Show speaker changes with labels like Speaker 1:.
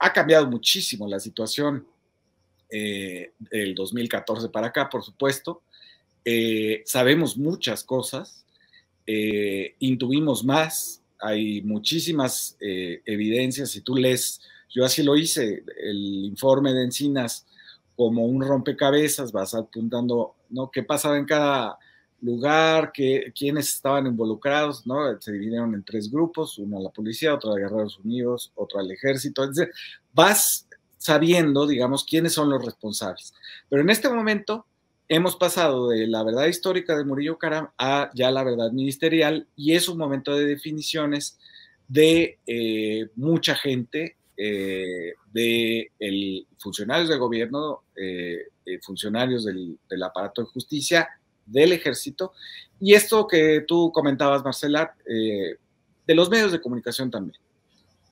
Speaker 1: ha cambiado muchísimo la situación eh, del 2014 para acá, por supuesto. Eh, sabemos muchas cosas, eh, intuimos más, hay muchísimas eh, evidencias. Si tú lees, yo así lo hice, el informe de Encinas como un rompecabezas, vas apuntando, ¿no? ¿Qué pasaba en cada lugar, que, quiénes estaban involucrados, ¿no? Se dividieron en tres grupos, uno a la policía, otro a Guerreros Unidos, otro al ejército. Entonces, vas sabiendo, digamos, quiénes son los responsables. Pero en este momento hemos pasado de la verdad histórica de Murillo Caram a ya la verdad ministerial y es un momento de definiciones de eh, mucha gente, eh, de el, funcionarios del gobierno, eh, funcionarios del, del aparato de justicia, del ejército. Y esto que tú comentabas, Marcela, eh, de los medios de comunicación también.